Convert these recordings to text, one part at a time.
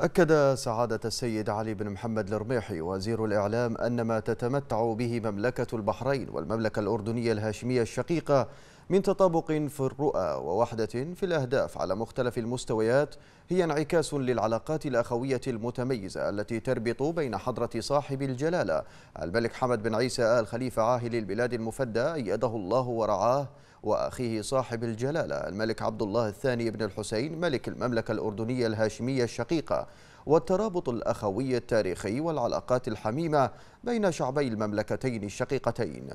أكد سعادة السيد علي بن محمد الرميحي وزير الإعلام أن ما تتمتع به مملكة البحرين والمملكة الأردنية الهاشمية الشقيقة من تطابق في الرؤى ووحدة في الأهداف على مختلف المستويات هي انعكاس للعلاقات الأخوية المتميزة التي تربط بين حضرة صاحب الجلالة الملك حمد بن عيسى آل خليفة عاهل البلاد المفدى أيده الله ورعاه وأخيه صاحب الجلالة الملك عبد الله الثاني بن الحسين ملك المملكة الأردنية الهاشمية الشقيقة والترابط الأخوي التاريخي والعلاقات الحميمة بين شعبي المملكتين الشقيقتين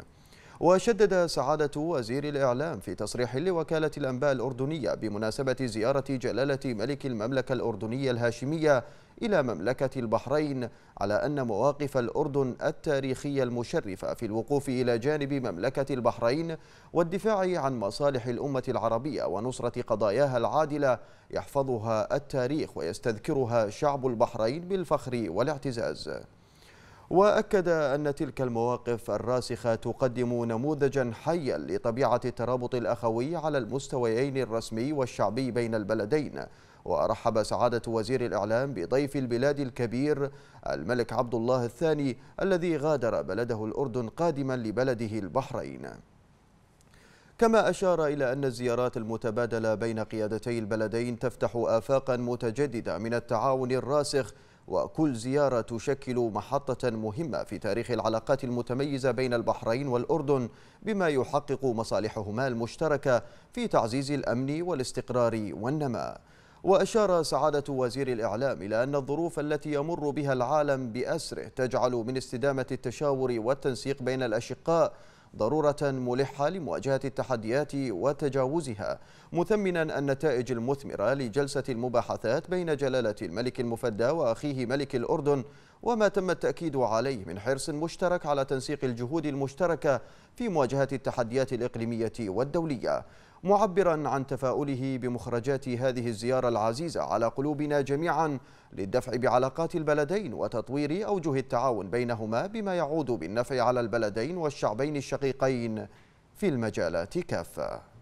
وشدد سعادة وزير الإعلام في تصريح لوكالة الأنباء الأردنية بمناسبة زيارة جلالة ملك المملكة الأردنية الهاشمية إلى مملكة البحرين على أن مواقف الأردن التاريخية المشرفة في الوقوف إلى جانب مملكة البحرين والدفاع عن مصالح الأمة العربية ونصرة قضاياها العادلة يحفظها التاريخ ويستذكرها شعب البحرين بالفخر والاعتزاز وأكد أن تلك المواقف الراسخة تقدم نموذجا حيا لطبيعة الترابط الأخوي على المستويين الرسمي والشعبي بين البلدين ورحب سعادة وزير الإعلام بضيف البلاد الكبير الملك عبد الله الثاني الذي غادر بلده الأردن قادما لبلده البحرين كما أشار إلى أن الزيارات المتبادلة بين قيادتي البلدين تفتح آفاقا متجددة من التعاون الراسخ وكل زيارة تشكل محطة مهمة في تاريخ العلاقات المتميزة بين البحرين والأردن بما يحقق مصالحهما المشتركة في تعزيز الأمن والاستقرار والنماء وأشار سعادة وزير الإعلام إلى أن الظروف التي يمر بها العالم بأسره تجعل من استدامة التشاور والتنسيق بين الأشقاء ضرورة ملحة لمواجهة التحديات وتجاوزها مثمنا النتائج المثمرة لجلسة المباحثات بين جلالة الملك المفدى وأخيه ملك الأردن وما تم التأكيد عليه من حرص مشترك على تنسيق الجهود المشتركة في مواجهة التحديات الإقليمية والدولية معبرا عن تفاؤله بمخرجات هذه الزيارة العزيزة على قلوبنا جميعا للدفع بعلاقات البلدين وتطوير أوجه التعاون بينهما بما يعود بالنفع على البلدين والشعبين الشقيقين في المجالات كافة